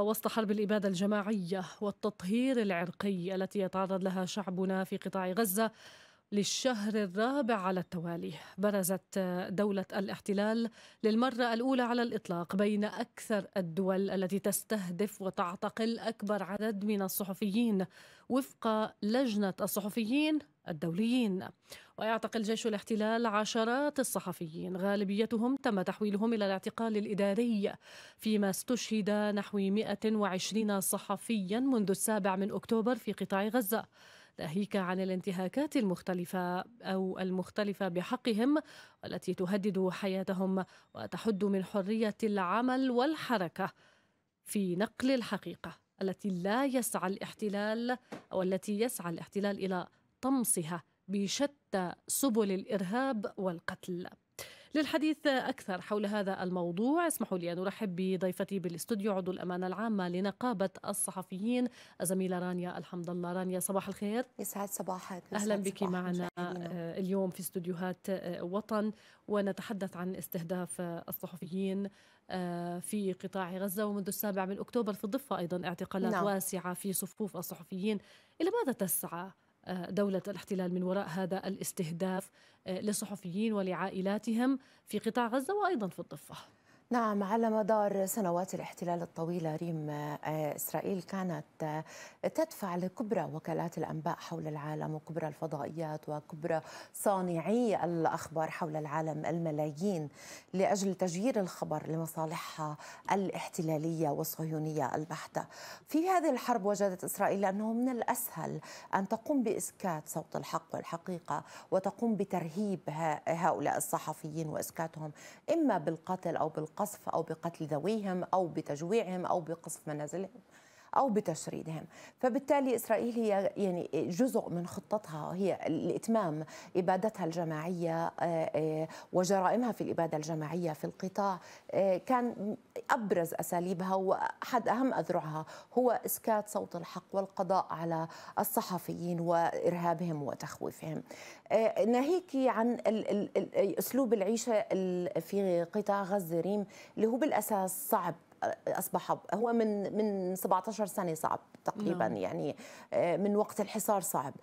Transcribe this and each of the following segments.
ووسط حرب الإبادة الجماعية والتطهير العرقي التي يتعرض لها شعبنا في قطاع غزة للشهر الرابع على التوالي برزت دولة الاحتلال للمرة الأولى على الإطلاق بين أكثر الدول التي تستهدف وتعتقل أكبر عدد من الصحفيين وفق لجنة الصحفيين الدوليين ويعتقل جيش الاحتلال عشرات الصحفيين غالبيتهم تم تحويلهم إلى الاعتقال الإداري فيما استشهد نحو 120 صحفيا منذ السابع من أكتوبر في قطاع غزة ناهيك عن الانتهاكات المختلفة أو المختلفة بحقهم والتي تهدد حياتهم وتحد من حرية العمل والحركة في نقل الحقيقة التي لا يسعى الاحتلال أو التي يسعى الاحتلال إلى طمسها بشتى سبل الارهاب والقتل. للحديث أكثر حول هذا الموضوع اسمحوا لي أن أرحب بضيفتي بالاستوديو عضو الأمانة العامة لنقابة الصحفيين الزميلة رانيا الحمد الله رانيا صباح الخير يسعد صباحك أهلا بك معنا آه، اليوم في استوديوهات آه، وطن ونتحدث عن استهداف الصحفيين آه، في قطاع غزة ومنذ السابع من أكتوبر في الضفة أيضا اعتقالات نعم. واسعة في صفوف الصحفيين إلى ماذا تسعى دولة الاحتلال من وراء هذا الاستهداف آه، لصحفيين ولعائلاتهم في قطاع غزة وأيضا في الضفة نعم على مدار سنوات الاحتلال الطويلة ريم آه، إسرائيل كانت آه، تدفع لكبرى وكالات الأنباء حول العالم وكبرى الفضائيات وكبرى صانعي الأخبار حول العالم الملايين لأجل تجيير الخبر لمصالحها الاحتلالية والصهيونية البحتة في هذه الحرب وجدت إسرائيل أنه من الأسهل أن تقوم بإسكات صوت الحق والحقيقة وتقوم بترهيب هؤلاء الصحفيين وإسكاتهم إما بالقتل أو بالقتل بالقصف أو بقتل ذويهم أو بتجويعهم أو بقصف منازلهم أو بتشريدهم فبالتالي إسرائيل هي يعني جزء من خطتها هي الإتمام إبادتها الجماعية آه، آه، وجرائمها في الإبادة الجماعية في القطاع آه، كان أبرز أساليبها وأحد أهم أذرعها هو إسكات صوت الحق والقضاء على الصحفيين وإرهابهم وتخويفهم ناهيك عن أسلوب العيشة في قطاع غزة ريم اللي هو بالأساس صعب اصبح هو من من 17 سنه صعب تقريبا نعم. يعني آه، من وقت الحصار صعب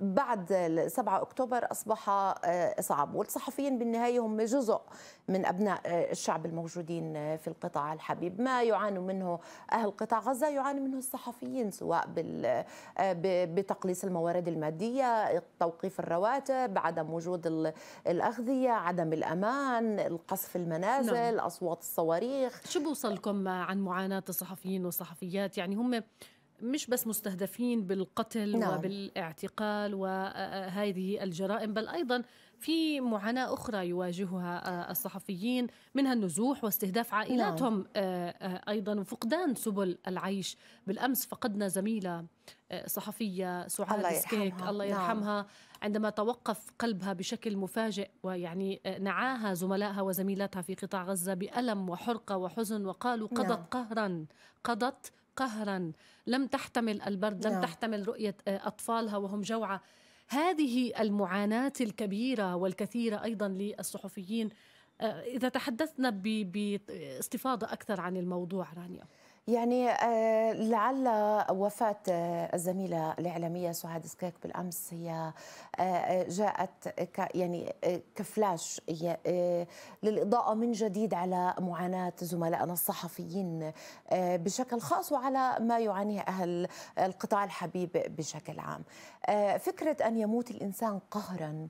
بعد 7 اكتوبر اصبح آه، صعب والصحفيين بالنهايه هم جزء من ابناء آه، الشعب الموجودين في القطاع الحبيب ما يعانوا منه اهل قطاع غزه يعاني منه الصحفيين سواء بال بتقليص الموارد الماديه توقيف الرواتب عدم وجود الاغذيه عدم الامان القصف المنازل نعم. اصوات الصواريخ شو بوصلكم اليوم عن معاناة الصحفيين والصحفيات يعني هم مش بس مستهدفين بالقتل نعم. وبالاعتقال وهذه الجرائم بل أيضا في معاناة أخرى يواجهها الصحفيين منها النزوح واستهداف عائلاتهم نعم. آه، آه، أيضا وفقدان سبل العيش بالأمس فقدنا زميلة آه، صحفية سعاد الله يرحمها, الله نعم. يرحمها نعم. عندما توقف قلبها بشكل مفاجئ ويعني آه، نعاها زملائها وزميلاتها في قطاع غزة بألم وحرقة وحزن وقالوا قضت نعم. قهرا قضت قهرا لم تحتمل البرد نعم. لم تحتمل رؤية آه، أطفالها وهم جوعى هذه المعاناة الكبيرة والكثيرة أيضا للصحفيين آه، إذا تحدثنا باستفاضة أكثر عن الموضوع رانيا يعني آه، لعل وفاة آه، الزميلة الإعلامية سعاد سكاك بالأمس هي آه، جاءت ك يعني كفلاش للإضاءة من جديد على معاناة زملائنا الصحفيين بشكل خاص وعلى ما يعانيه أهل القطاع الحبيب بشكل عام فكرة أن يموت الإنسان قهراً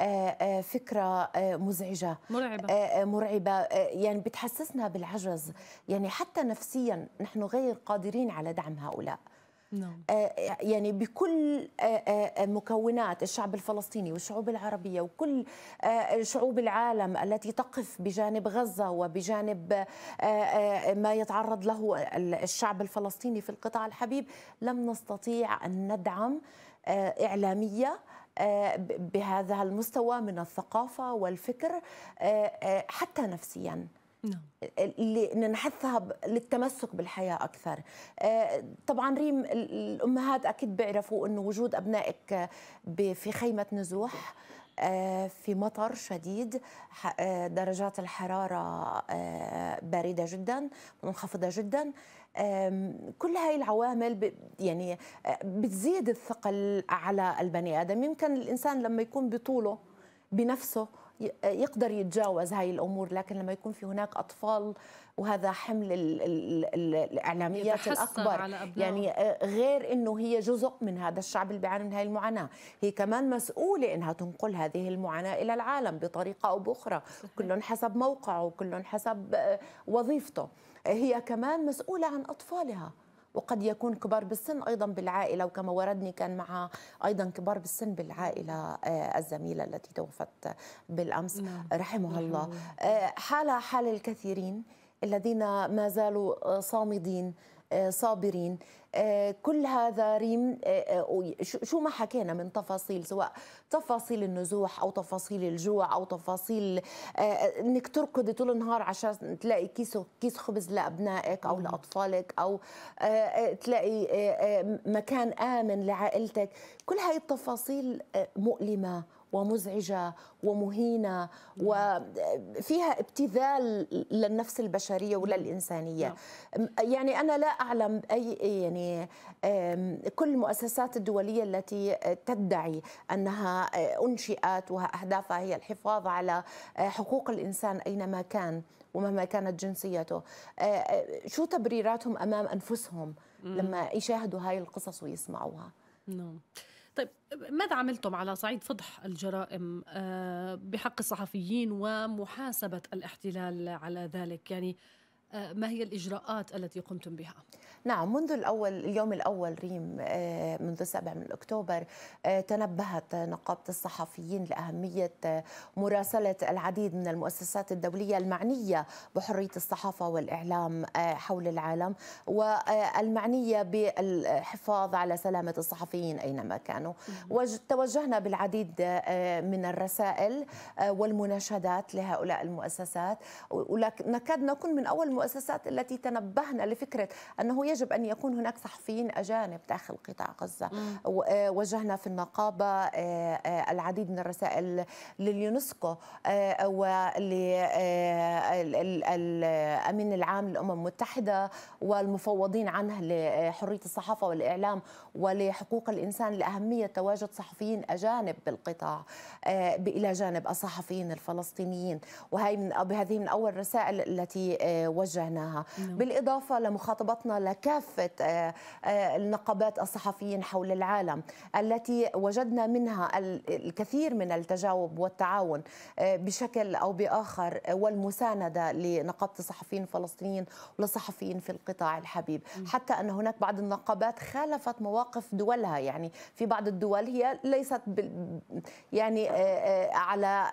آه، آه، فكره آه، مزعجه مرعبه مرعبه يعني بتحسسنا بالعجز يعني حتى نفسيا نحن غير قادرين على دعم هؤلاء No. نعم. يعني بكل مكونات الشعب الفلسطيني والشعوب العربية وكل شعوب العالم التي تقف بجانب غزة وبجانب ما يتعرض له الشعب الفلسطيني في القطاع الحبيب لم نستطيع أن ندعم إعلامية آه، بهذا المستوى من الثقافة والفكر آه، آه، حتى نفسياً نعم. لنحثها للتمسك بالحياة أكثر طبعا ريم الأمهات أكيد بيعرفوا أن وجود أبنائك في خيمة نزوح آه، في مطر شديد آه، درجات الحرارة آه، باردة جدا منخفضة جدا كل هاي العوامل يعني بتزيد الثقل على البني آدم يمكن الإنسان لما يكون بطوله بنفسه يقدر يتجاوز هاي الامور لكن لما يكون في هناك اطفال وهذا حمل الاعلاميات الاكبر يعني آه، غير انه هي جزء من هذا الشعب اللي بيعاني من هاي المعاناه هي كمان مسؤوله انها تنقل هذه المعاناه الى العالم بطريقه او باخرى كل حسب موقعه وكل حسب آه، وظيفته هي كمان مسؤوله عن اطفالها وقد يكون كبار بالسن ايضا بالعائله وكما وردني كان مع ايضا كبار بالسن بالعائله آه، الزميله التي توفت بالامس نعم. رحمها نعم. الله آه، حاله حال الكثيرين الذين ما زالوا آه، صامدين آه، صابرين آه، كل هذا ريم آه، شو ما حكينا من تفاصيل سواء تفاصيل النزوح او تفاصيل الجوع او تفاصيل انك تركضي طول النهار عشان تلاقي كيس كيس خبز لابنائك او لاطفالك او تلاقي مكان امن لعائلتك كل هاي التفاصيل مؤلمه ومزعجة ومهينة وفيها ابتذال للنفس البشرية وللإنسانية نعم. يعني أنا لا أعلم أي يعني كل المؤسسات الدولية التي تدعي أنها آه، أنشئت وأهدافها هي الحفاظ على آه، حقوق الإنسان أينما كان ومهما كانت جنسيته آه، شو تبريراتهم أمام أنفسهم لما يشاهدوا هاي القصص ويسمعوها نعم طيب ماذا عملتم على صعيد فضح الجرائم آه، بحق الصحفيين ومحاسبة الاحتلال على ذلك يعني ما هي الإجراءات التي قمتم بها؟ نعم منذ الأول اليوم الأول ريم آه، منذ 7 من أكتوبر آه، تنبهت نقابة الصحفيين لأهمية آه، مراسلة العديد من المؤسسات الدولية المعنية بحرية الصحافة والإعلام حول العالم والمعنية بالحفاظ على سلامة الصحفيين أينما كانوا توجهنا بالعديد من الرسائل والمناشدات لهؤلاء المؤسسات ولكن نكاد نكون من أول المؤسسات التي تنبهنا لفكرة أنه يجب أن يكون هناك صحفيين أجانب داخل قطاع غزة آه، وجهنا في النقابة آه، آه، العديد من الرسائل لليونسكو والأمين العام للأمم المتحدة والمفوضين عنه لحرية الصحافة والإعلام ولحقوق الإنسان لأهمية تواجد صحفيين أجانب بالقطاع إلى جانب الصحفيين الفلسطينيين وهي من بهذه من أول الرسائل التي وجدت وجهناها نعم. بالإضافة لمخاطبتنا لكافة آه، آه، النقابات الصحفيين حول العالم التي وجدنا منها الكثير من التجاوب والتعاون آه، بشكل أو بآخر والمساندة لنقابة الصحفيين الفلسطينيين ولصحفيين في القطاع الحبيب حتى أن هناك بعض النقابات خالفت مواقف دولها يعني في بعض الدول هي ليست يعني على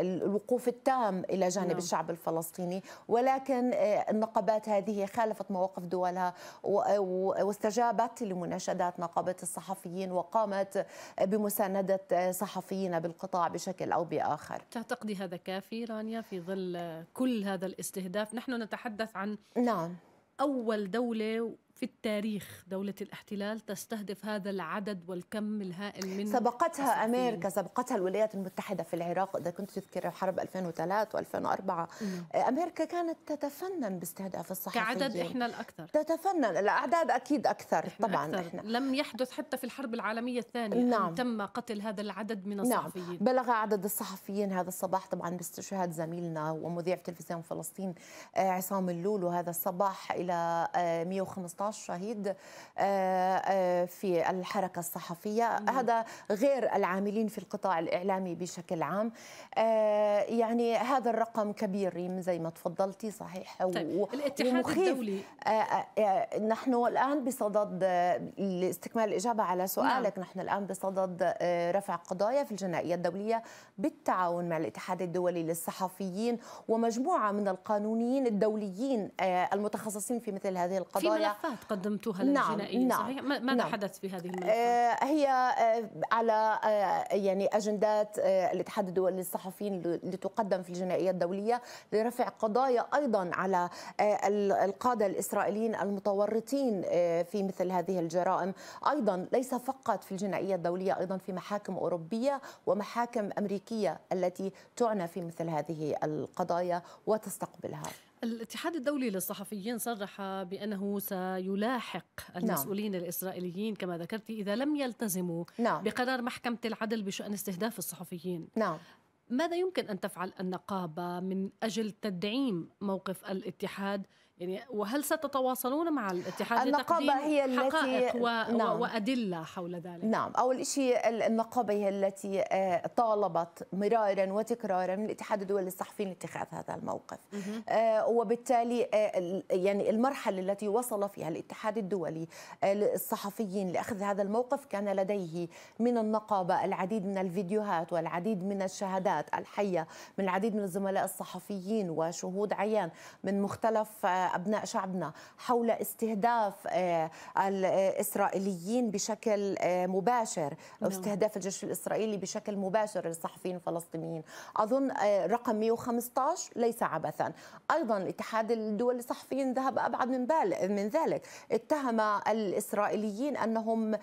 الوقوف التام إلى جانب نعم. الشعب الفلسطيني ولكن النقابات هذه خالفت مواقف دولها واستجابت لمناشدات نقابة الصحفيين وقامت بمساندة صحفيين بالقطاع بشكل أو بآخر تعتقدي هذا كافي رانيا في ظل كل هذا الاستهداف نحن نتحدث عن نعم أول دولة في التاريخ دولة الاحتلال تستهدف هذا العدد والكم الهائل من سبقتها أمريكا سبقتها الولايات المتحدة في العراق إذا كنت تذكر حرب 2003 و2004 أمريكا كانت تتفنن باستهداف الصحفيين كعدد إحنا الأكثر تتفنن الأعداد أكيد أكثر إحنا طبعا أكثر. إحنا لم يحدث حتى في الحرب العالمية الثانية نعم. تم قتل هذا العدد من نعم. الصحفيين نعم. بلغ عدد الصحفيين هذا الصباح طبعا باستشهاد زميلنا ومذيع تلفزيون فلسطين آه، عصام اللول وهذا الصباح إلى 115 آه، 12 شهيد آه، آه، في الحركة الصحفية هذا غير العاملين في القطاع الإعلامي بشكل عام آه، يعني هذا الرقم كبير ريم زي ما تفضلتي صحيح طيب. الاتحاد الدولي نحن الآن بصدد لاستكمال الإجابة على سؤالك نعم. نحن الآن بصدد رفع قضايا في الجنائية الدولية بالتعاون مع الاتحاد الدولي للصحفيين ومجموعة من القانونيين الدوليين المتخصصين في مثل هذه القضايا في ملفات قدمتوها نعم للجنائية نعم صحيح؟ نعم، ماذا نعم حدث في هذه الملفات؟ آه، هي آه، على آه، يعني أجندات الاتحاد الدولي للصحفيين لتقدم في الجنائية الدولية لرفع قضايا أيضا على القادة الإسرائيليين المتورطين في مثل هذه الجرائم أيضا ليس فقط في الجنائية الدولية أيضا في محاكم أوروبية ومحاكم أمريكية التي تعنى في مثل هذه القضايا وتستقبلها الاتحاد الدولي للصحفيين صرح بأنه سيلاحق نعم. المسؤولين نعم. الإسرائيليين كما ذكرت إذا لم يلتزموا نعم. بقرار محكمة العدل بشأن استهداف الصحفيين نعم. ماذا يمكن أن تفعل النقابة من أجل تدعيم موقف الاتحاد يعني وهل ستتواصلون مع الاتحاد النقابة هي التي حقائق و... نعم. وأدلة حول ذلك نعم أول شيء النقابة هي التي آه، طالبت مرارا وتكرارا من الاتحاد الدولي للصحفيين لاتخاذ هذا الموقف آه، وبالتالي آه، يعني المرحلة التي وصل فيها الاتحاد الدولي الصحفيين لأخذ هذا الموقف كان لديه من النقابة العديد من الفيديوهات والعديد من الشهادات الحية من العديد من الزملاء الصحفيين وشهود عيان من مختلف ابناء شعبنا حول استهداف آه، الاسرائيليين آه، بشكل آه، مباشر او نعم. استهداف الجيش الاسرائيلي بشكل مباشر للصحفيين الفلسطينيين اظن رقم 115 ليس عبثا ايضا اتحاد الدول الصحفيين ذهب ابعد من بال من ذلك اتهم الاسرائيليين انهم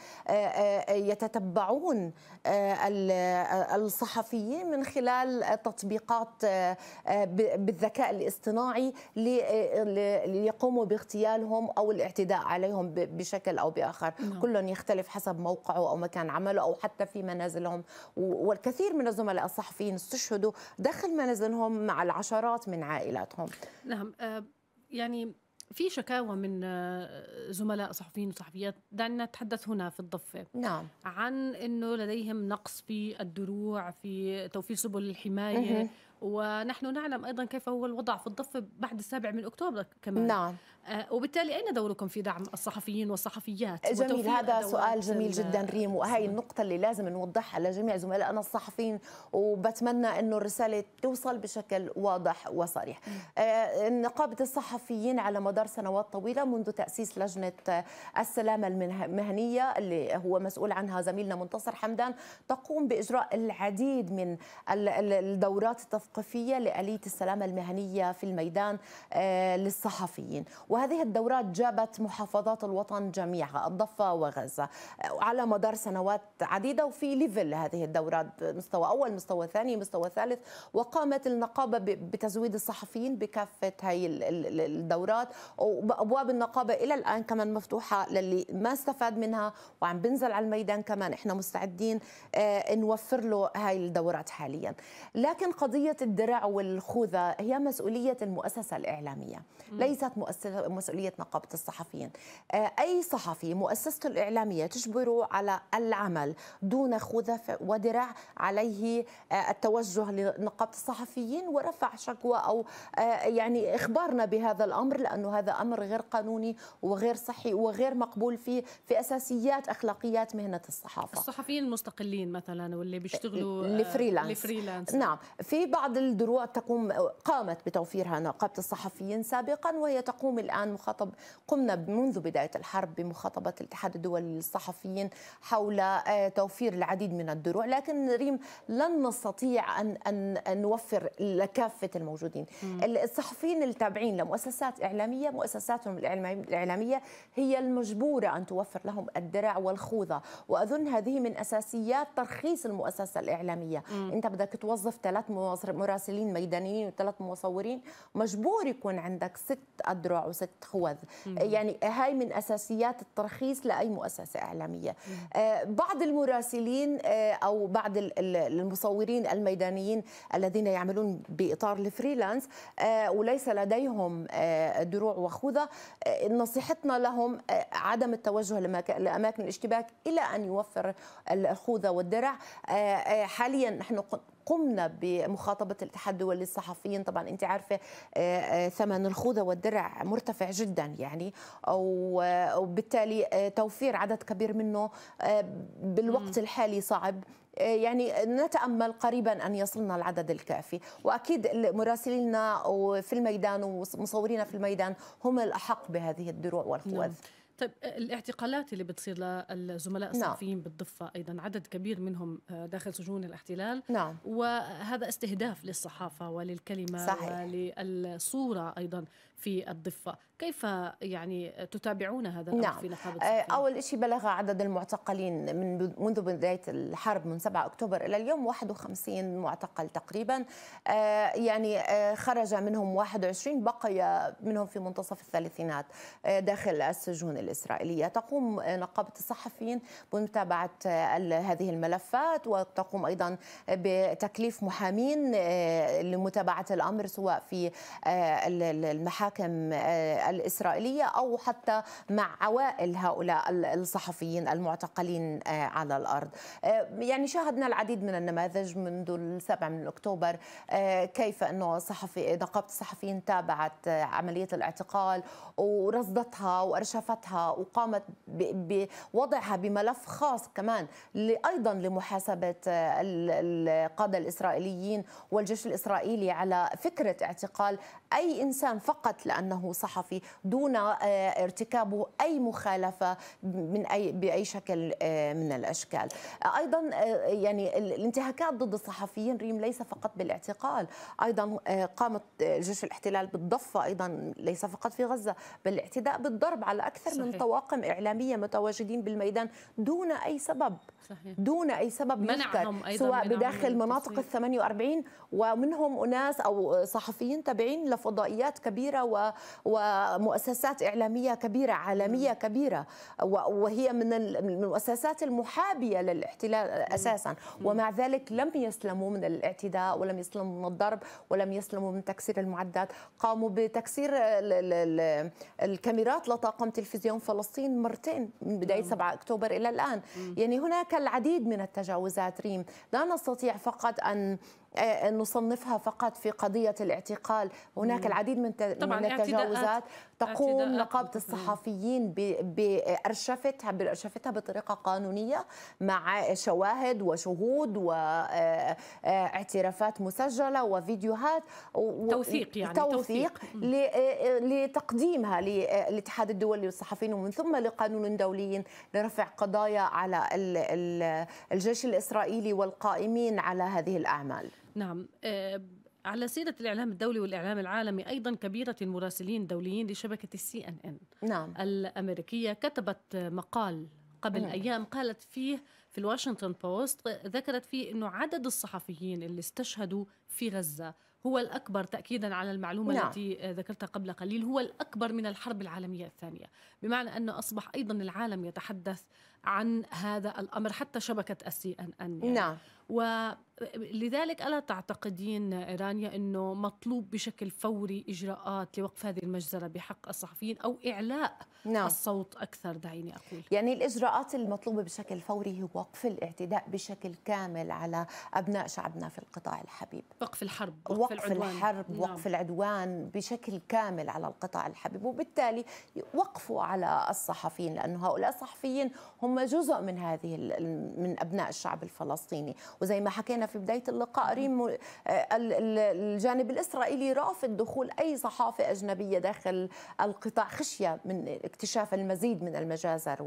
يتتبعون الصحفيين من خلال تطبيقات بالذكاء الاصطناعي ليقوموا باغتيالهم او الاعتداء عليهم بشكل او باخر نعم. كلهم يختلف حسب موقعه او مكان عمله او حتى في منازلهم والكثير من الزملاء الصحفيين استشهدوا داخل منازلهم مع العشرات من عائلاتهم نعم آه، يعني في شكاوى من آه، زملاء صحفيين وصحفيات دعنا نتحدث هنا في الضفة نعم عن أنه لديهم نقص في الدروع في توفير سبل الحماية ونحن نعلم أيضا كيف هو الوضع في الضفة بعد السابع من أكتوبر كمان نعم آه، وبالتالي أين دوركم في دعم الصحفيين والصحفيات جميل هذا سؤال جميل جدا ريم وهي نعم. النقطة اللي لازم نوضحها لجميع زملائنا الصحفيين وبتمنى أنه الرسالة توصل بشكل واضح وصريح نقابة نعم. آه، الصحفيين على مدار سنوات طويلة منذ تأسيس لجنة السلامة المهنية اللي هو مسؤول عنها زميلنا منتصر حمدان تقوم بإجراء العديد من الدورات التثقيفية لآلية السلامة المهنية في الميدان آه، للصحفيين وهذه الدورات جابت محافظات الوطن جميعها الضفة وغزة على مدار سنوات عديدة وفي ليفل هذه الدورات مستوى أول مستوى ثاني مستوى ثالث وقامت النقابة بتزويد الصحفيين بكافة هي الدورات وأبواب النقابة إلى الآن كمان مفتوحة للي ما استفاد منها وعم بنزل على الميدان كمان إحنا مستعدين آه، نوفر له هاي الدورات حاليا لكن قضية الدرع والخوذة هي مسؤولية المؤسسة الإعلامية ليست مؤسسة مسؤوليه نقابه الصحفيين آه، اي صحفي مؤسسته الاعلاميه تجبره على العمل دون خذف ودرع عليه آه، التوجه لنقابه الصحفيين ورفع شكوى او آه، يعني اخبارنا بهذا الامر لانه هذا امر غير قانوني وغير صحي وغير مقبول في في اساسيات اخلاقيات مهنه الصحافه الصحفيين المستقلين مثلا واللي بيشتغلوا الفريلانس الفريلانس نعم في بعض الدروع تقوم قامت بتوفيرها نقابه الصحفيين سابقا وهي تقوم الآن مخاطب قمنا منذ بداية الحرب بمخاطبة الاتحاد الدولي للصحفيين حول آه، توفير العديد من الدروع لكن ريم لن نستطيع أن, أن نوفر لكافة الموجودين الصحفيين التابعين لمؤسسات إعلامية مؤسساتهم الإعلامية هي المجبورة أن توفر لهم الدرع والخوذة وأظن هذه من أساسيات ترخيص المؤسسة الإعلامية مم. أنت بدك توظف ثلاث مراسلين ميدانيين وثلاث مصورين مجبور يكون عندك ست أدرع خوذ يعني هاي من أساسيات الترخيص لأي مؤسسة إعلامية آه، بعض المراسلين آه، أو بعض المصورين الميدانيين الذين يعملون بإطار الفريلانس آه، وليس لديهم دروع وخوذة نصيحتنا لهم عدم التوجه لأماكن الاشتباك إلى أن يوفر الخوذة والدرع حاليا نحن قمنا بمخاطبه الاتحاد الدولي للصحفيين طبعا انت عارفه آه، آه، ثمن الخوذه والدرع مرتفع جدا يعني آه، وبالتالي توفير عدد كبير منه بالوقت الحالي صعب يعني نتامل قريبا ان يصلنا العدد الكافي واكيد مراسلينا في الميدان ومصورينا في الميدان هم الاحق بهذه الدروع والخوذ نعم. طيب آه، الاعتقالات اللي بتصير للزملاء نعم. الصحفيين نعم. بالضفة أيضا عدد كبير منهم آه، داخل سجون الاحتلال نعم. وهذا استهداف للصحافة وللكلمة صحيح. وللصورة أيضا في الضفة كيف يعني تتابعون هذا نعم. في نقابة صفين؟ آه، أول شيء بلغ عدد المعتقلين من منذ بداية الحرب من 7 أكتوبر إلى اليوم 51 معتقل تقريبا آه، يعني آه، خرج منهم 21 بقي منهم في منتصف الثلاثينات داخل السجون الإسرائيلية تقوم نقابة الصحفيين بمتابعة هذه الملفات وتقوم أيضا بتكليف محامين لمتابعة الأمر سواء في المحاكم المحاكم آه، الإسرائيلية أو حتى مع عوائل هؤلاء الصحفيين المعتقلين آه، على الأرض آه، يعني شاهدنا العديد من النماذج منذ السابع من أكتوبر كيف أنه صحفي نقابة الصحفيين تابعت عملية الاعتقال ورصدتها وأرشفتها وقامت بوضعها بملف خاص كمان أيضا لمحاسبة القادة الإسرائيليين والجيش الإسرائيلي على فكرة اعتقال أي إنسان فقط فقط لانه صحفي دون آه، ارتكابه اي مخالفه من اي باي شكل آه، من الاشكال ايضا آه، يعني الانتهاكات ضد الصحفيين ريم ليس فقط بالاعتقال ايضا قامت جيش الاحتلال بالضفه ايضا ليس فقط في غزه بل الاعتداء بالضرب على اكثر صحيح. من طواقم اعلاميه متواجدين بالميدان دون اي سبب صحيح. دون اي سبب منعهم يذكر سواء بداخل مناطق ال 48 ومنهم اناس او صحفيين تابعين لفضائيات كبيره و... ومؤسسات إعلامية كبيرة عالمية كبيرة وهي من المؤسسات المحابية للاحتلال أساسا ومع ذلك لم يسلموا من الاعتداء ولم يسلموا من الضرب ولم يسلموا من تكسير المعدات قاموا بتكسير الكاميرات لطاقم تلفزيون فلسطين مرتين من بداية 7 أكتوبر إلى الآن يعني هناك العديد من التجاوزات ريم لا نستطيع فقط أن آه، آه، نصنفها فقط في قضية الاعتقال هناك العديد من, من التجاوزات تقوم نقابه الصحفيين بارشفتها بارشفتها بطريقه قانونيه مع شواهد وشهود واعترافات آه، آه، مسجله وفيديوهات توثيق يعني توثيق, توثيق آه، لتقديمها للاتحاد الدولي للصحفيين ومن ثم لقانون دولي لرفع قضايا على الجيش الاسرائيلي والقائمين على هذه الاعمال نعم على سيرة الإعلام الدولي والإعلام العالمي أيضا كبيرة المراسلين الدوليين لشبكة السي أن إن نعم. الأمريكية كتبت مقال قبل نعم. أيام قالت فيه في الواشنطن بوست ذكرت فيه أنه عدد الصحفيين اللي استشهدوا في غزة هو الأكبر تأكيدا على المعلومة نعم. التي ذكرتها قبل قليل هو الأكبر من الحرب العالمية الثانية بمعنى أنه أصبح أيضا العالم يتحدث عن هذا الأمر حتى شبكة السي أن أن يعني. نعم ولذلك ألا تعتقدين إيرانيا أنه مطلوب بشكل فوري إجراءات لوقف هذه المجزرة بحق الصحفيين أو إعلاء نعم. الصوت أكثر دعيني أقول يعني الإجراءات المطلوبة بشكل فوري هي وقف الاعتداء بشكل كامل على أبناء شعبنا في القطاع الحبيب وقف الحرب وقف, وقف العدوان. الحرب نعم. وقف العدوان بشكل كامل على القطاع الحبيب وبالتالي وقفوا على الصحفيين لانه هؤلاء الصحفيين هم جزء من هذه من ابناء الشعب الفلسطيني وزي ما حكينا في بدايه اللقاء ريم آه، الجانب الاسرائيلي رافض دخول اي صحافه اجنبيه داخل القطاع خشيه من اكتشاف المزيد من المجازر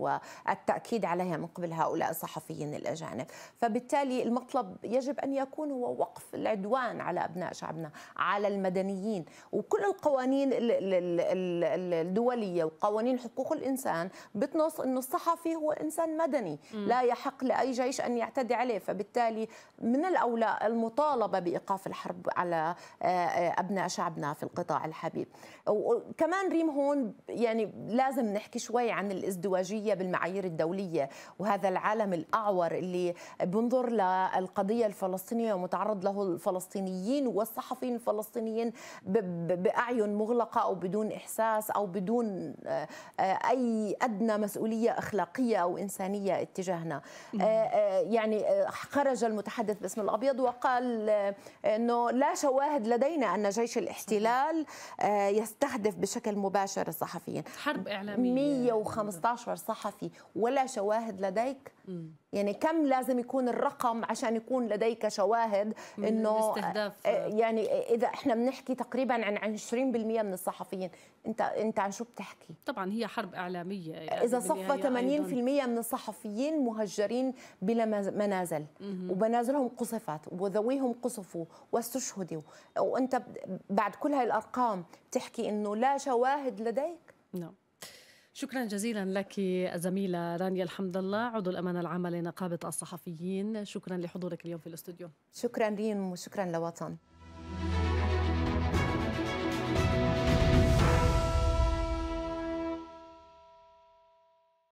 والتاكيد عليها من قبل هؤلاء الصحفيين الاجانب فبالتالي المطلب يجب ان يكون هو وقف العدوان على ابناء شعبنا على المدنيين وكل القوانين الدوليه وقوانين حقوق الانسان بتنص انه الصحفي هو انسان مدني لا يحق لاي جيش ان يعتدي عليه فبالتالي من الاولى المطالبه بايقاف الحرب على آه، آه، ابناء شعبنا في القطاع الحبيب وكمان ريم هون يعني لازم نحكي شوي عن الازدواجيه بالمعايير الدوليه وهذا العالم الاعور اللي بنظر للقضيه الفلسطينيه ومتعرض له الفلسطينيين والصحفيين الفلسطينيين باعين مغلقه او بدون احساس او بدون آه، آه، اي ادنى مسؤوليه اخلاقيه او انسانيه اتجاهنا آه، آه، يعني خرج المتحدث باسم الابيض وقال انه لا شواهد لدينا ان جيش الاحتلال يستهدف بشكل مباشر الصحفيين حرب اعلاميه 115 صحفي ولا شواهد لديك يعني كم لازم يكون الرقم عشان يكون لديك شواهد انه آه، آه، يعني اذا احنا بنحكي تقريبا عن 20% من الصحفيين انت انت عن شو بتحكي طبعا هي حرب اعلاميه يعني اذا صفى 80% من الصحفيين مهجرين بلا منازل ومنازلهم قصفت وذويهم قصفوا واستشهدوا وانت بعد كل هاي الارقام بتحكي انه لا شواهد لديك نعم شكرا جزيلا لك الزميلة رانيا الحمد الله عضو الأمانة العامة لنقابة الصحفيين شكرا لحضورك اليوم في الاستوديو شكرا ريم وشكرا لوطن